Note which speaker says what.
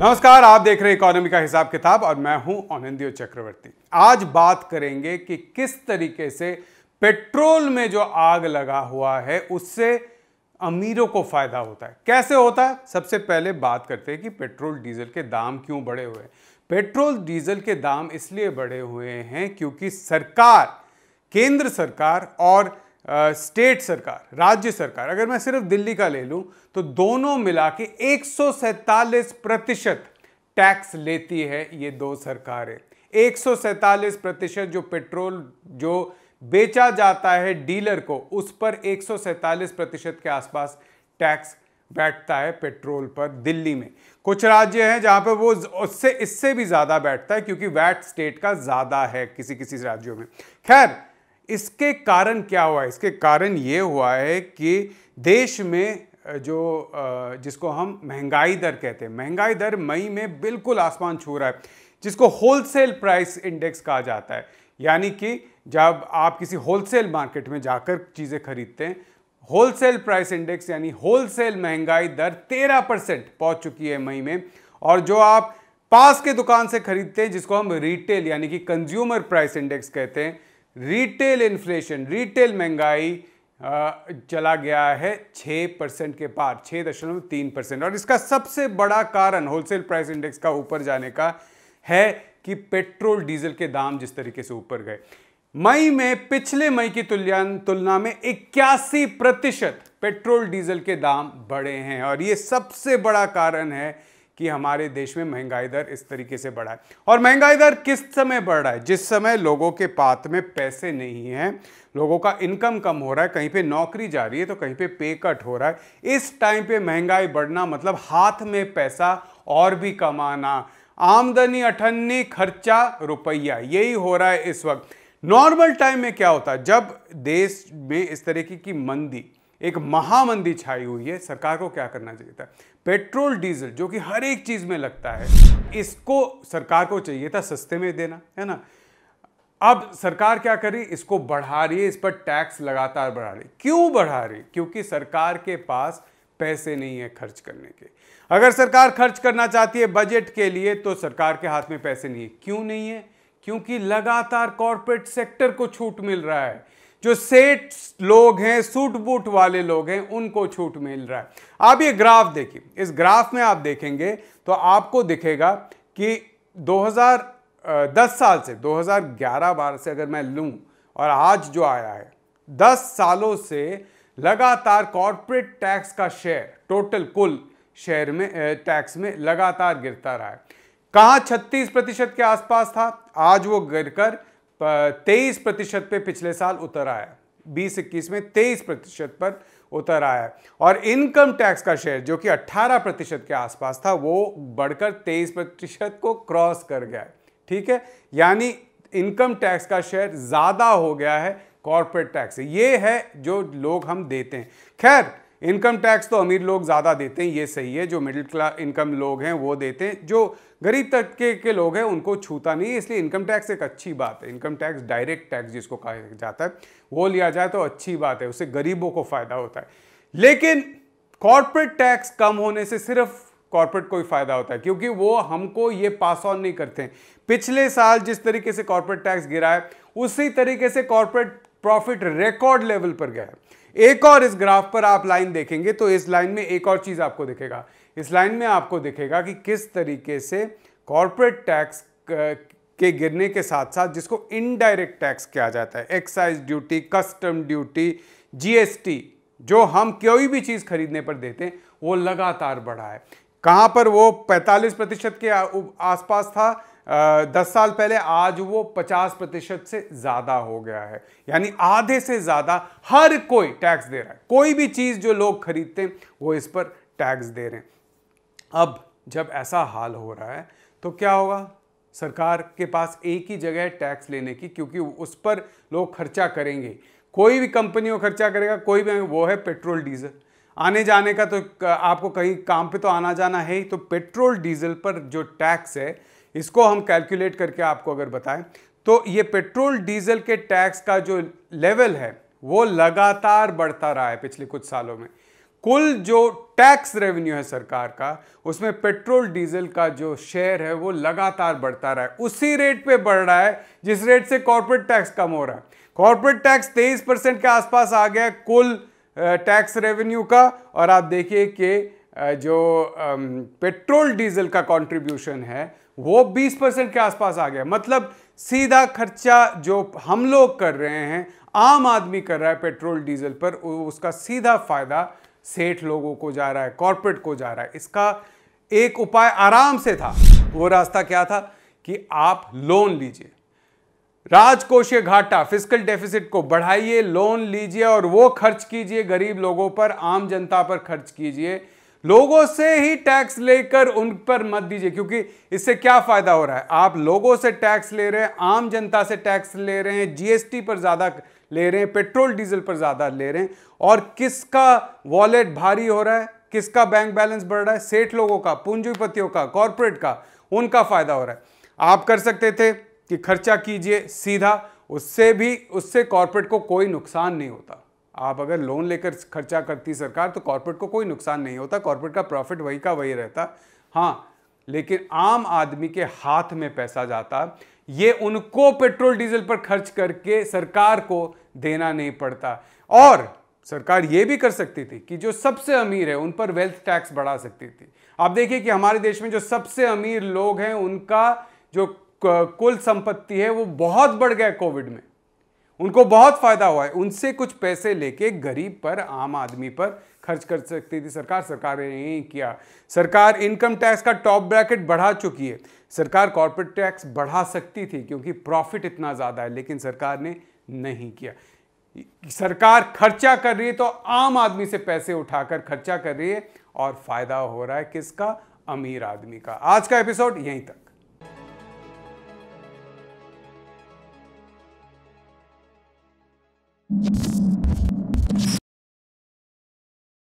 Speaker 1: नमस्कार आप देख रहे हैं इकोनॉमी का हिसाब किताब और मैं हूं अनिंदो चक्रवर्ती आज बात करेंगे कि किस तरीके से पेट्रोल में जो आग लगा हुआ है उससे अमीरों को फायदा होता है कैसे होता है सबसे पहले बात करते हैं कि पेट्रोल डीजल के दाम क्यों बढ़े हुए हैं पेट्रोल डीजल के दाम इसलिए बढ़े हुए हैं क्योंकि सरकार केंद्र सरकार और स्टेट सरकार राज्य सरकार अगर मैं सिर्फ दिल्ली का ले लूं तो दोनों मिला के एक प्रतिशत टैक्स लेती है ये दो सरकारें एक प्रतिशत जो पेट्रोल जो बेचा जाता है डीलर को उस पर एक प्रतिशत के आसपास टैक्स बैठता है पेट्रोल पर दिल्ली में कुछ राज्य हैं जहां पर वो उससे इससे भी ज़्यादा बैठता है क्योंकि वैट स्टेट का ज़्यादा है किसी किसी राज्यों में खैर इसके कारण क्या हुआ इसके कारण ये हुआ है कि देश में जो जिसको हम महंगाई दर कहते हैं महंगाई दर मई में बिल्कुल आसमान छू रहा है जिसको होलसेल प्राइस इंडेक्स कहा जाता है यानी कि जब आप किसी होलसेल मार्केट में जाकर चीज़ें खरीदते हैं होलसेल प्राइस इंडेक्स यानी होलसेल महंगाई दर तेरह परसेंट पहुँच चुकी है मई में और जो आप पास के दुकान से खरीदते हैं जिसको हम रिटेल यानी कि कंज्यूमर प्राइस इंडेक्स कहते हैं रिटेल इन्फ्लेशन रिटेल महंगाई चला गया है 6 परसेंट के पार छः दशमलव तीन परसेंट और इसका सबसे बड़ा कारण होलसेल प्राइस इंडेक्स का ऊपर जाने का है कि पेट्रोल डीजल के दाम जिस तरीके से ऊपर गए मई में पिछले मई की तुलना तुलना में इक्यासी प्रतिशत पेट्रोल डीजल के दाम बढ़े हैं और ये सबसे बड़ा कारण है कि हमारे देश में महंगाई दर इस तरीके से बढ़ा है और महंगाई दर किस समय बढ़ रहा है जिस समय लोगों के पात में पैसे नहीं हैं लोगों का इनकम कम हो रहा है कहीं पे नौकरी जा रही है तो कहीं पे पे कट हो रहा है इस टाइम पे महंगाई बढ़ना मतलब हाथ में पैसा और भी कमाना आमदनी अठन्नी खर्चा रुपया यही हो रहा है इस वक्त नॉर्मल टाइम में क्या होता है जब देश में इस तरीके की मंदी एक महामंदी छाई हुई है सरकार को क्या करना चाहिए था पेट्रोल डीजल जो कि हर एक चीज़ में लगता है इसको सरकार को चाहिए था सस्ते में देना है ना अब सरकार क्या कर रही इसको बढ़ा रही है इस पर टैक्स लगातार बढ़ा रही क्यों बढ़ा रही क्योंकि सरकार के पास पैसे नहीं है खर्च करने के अगर सरकार खर्च करना चाहती है बजट के लिए तो सरकार के हाथ में पैसे नहीं है क्यों नहीं है क्योंकि लगातार कॉरपोरेट सेक्टर को छूट मिल रहा है जो सेठ लोग हैं सूट बूट वाले लोग हैं उनको छूट मिल रहा है आप ये ग्राफ देखिए इस ग्राफ में आप देखेंगे तो आपको दिखेगा कि 2010 साल से 2011 बार से अगर मैं लूँ और आज जो आया है 10 सालों से लगातार कॉरपोरेट टैक्स का शेयर टोटल कुल शेयर में टैक्स में लगातार गिरता रहा है कहाँ 36 प्रतिशत के आसपास था आज वो गिरकर तेईस प्रतिशत पे पिछले साल उतर आया बीस इक्कीस में तेईस प्रतिशत पर उतर आया और इनकम टैक्स का शेयर जो कि 18 प्रतिशत के आसपास था वो बढ़कर 23 प्रतिशत को क्रॉस कर गया है ठीक है यानी इनकम टैक्स का शेयर ज़्यादा हो गया है कॉरपोरेट टैक्स ये है जो लोग हम देते हैं खैर इनकम टैक्स तो अमीर लोग ज़्यादा देते हैं ये सही है जो मिडिल क्लास इनकम लोग हैं वो देते हैं जो गरीब तबके के लोग हैं उनको छूता नहीं है इसलिए इनकम टैक्स एक अच्छी बात है इनकम टैक्स डायरेक्ट टैक्स जिसको कहा जाता है वो लिया जाए तो अच्छी बात है उससे गरीबों को फ़ायदा होता है लेकिन कॉरपोरेट टैक्स कम होने से सिर्फ कॉरपोरेट को ही फायदा होता है क्योंकि वो हमको ये पास ऑन नहीं करते हैं पिछले साल जिस तरीके से कॉरपोरेट टैक्स गिरा है उसी तरीके से कॉरपोरेट प्रॉफिट रिकॉर्ड लेवल पर गया है एक और इस ग्राफ पर आप लाइन देखेंगे तो इस लाइन में एक और चीज़ आपको दिखेगा इस लाइन में आपको दिखेगा कि किस तरीके से कॉरपोरेट टैक्स के गिरने के साथ साथ जिसको इनडायरेक्ट टैक्स किया जाता है excise duty custom duty GST जो हम कोई भी चीज़ खरीदने पर देते हैं वो लगातार बढ़ा है कहां पर वो 45 प्रतिशत के आसपास था दस साल पहले आज वो पचास प्रतिशत से ज़्यादा हो गया है यानी आधे से ज़्यादा हर कोई टैक्स दे रहा है कोई भी चीज़ जो लोग खरीदते हैं वो इस पर टैक्स दे रहे हैं अब जब ऐसा हाल हो रहा है तो क्या होगा सरकार के पास एक ही जगह है टैक्स लेने की क्योंकि उस पर लोग खर्चा करेंगे कोई भी कंपनी वो खर्चा करेगा कोई भी वो है पेट्रोल डीजल आने जाने का तो आपको कहीं काम पे तो आना जाना है ही तो पेट्रोल डीजल पर जो टैक्स है इसको हम कैलकुलेट करके आपको अगर बताएं तो ये पेट्रोल डीजल के टैक्स का जो लेवल है वो लगातार बढ़ता रहा है पिछले कुछ सालों में कुल जो टैक्स रेवेन्यू है सरकार का उसमें पेट्रोल डीजल का जो शेयर है वो लगातार बढ़ता रहा है उसी रेट पे बढ़ रहा है जिस रेट से कॉरपोरेट टैक्स कम हो रहा है कॉरपोरेट टैक्स 23 परसेंट के आसपास आ गया कुल टैक्स रेवेन्यू का और आप देखिए कि जो पेट्रोल डीजल का कंट्रीब्यूशन है वो 20 परसेंट के आसपास आ गया मतलब सीधा खर्चा जो हम लोग कर रहे हैं आम आदमी कर रहा है पेट्रोल डीजल पर उसका सीधा फायदा सेठ लोगों को जा रहा है कॉरपोरेट को जा रहा है इसका एक उपाय आराम से था वो रास्ता क्या था कि आप लोन लीजिए राजकोषीय घाटा फिजिकल डेफिसिट को बढ़ाइए लोन लीजिए और वो खर्च कीजिए गरीब लोगों पर आम जनता पर खर्च कीजिए लोगों से ही टैक्स लेकर उन पर मत दीजिए क्योंकि इससे क्या फायदा हो रहा है आप लोगों से टैक्स ले रहे हैं आम जनता से टैक्स ले रहे हैं जीएसटी पर ज़्यादा ले रहे हैं पेट्रोल डीजल पर ज़्यादा ले रहे हैं और किसका वॉलेट भारी हो रहा है किसका बैंक बैलेंस बढ़ रहा है सेठ लोगों का पूंजीपतियों का कॉरपोरेट का उनका फ़ायदा हो रहा है आप कर सकते थे कि खर्चा कीजिए सीधा उससे भी उससे कॉरपोरेट को कोई नुकसान नहीं होता आप अगर लोन लेकर खर्चा करती सरकार तो कॉरपोरेट को कोई नुकसान नहीं होता कॉरपोरेट का प्रॉफिट वही का वही रहता हाँ लेकिन आम आदमी के हाथ में पैसा जाता ये उनको पेट्रोल डीजल पर खर्च करके सरकार को देना नहीं पड़ता और सरकार ये भी कर सकती थी कि जो सबसे अमीर है उन पर वेल्थ टैक्स बढ़ा सकती थी आप देखिए कि हमारे देश में जो सबसे अमीर लोग हैं उनका जो कुल संपत्ति है वो बहुत बढ़ गया कोविड में उनको बहुत फ़ायदा हुआ है उनसे कुछ पैसे लेके गरीब पर आम आदमी पर खर्च कर सकती थी सरकार सरकार ने नहीं किया सरकार इनकम टैक्स का टॉप ब्रैकेट बढ़ा चुकी है सरकार कॉरपोरेट टैक्स बढ़ा सकती थी क्योंकि प्रॉफिट इतना ज़्यादा है लेकिन सरकार ने नहीं किया सरकार खर्चा कर रही है तो आम आदमी से पैसे उठाकर खर्चा कर रही है और फ़ायदा हो रहा है किसका अमीर आदमी का आज का एपिसोड यहीं तक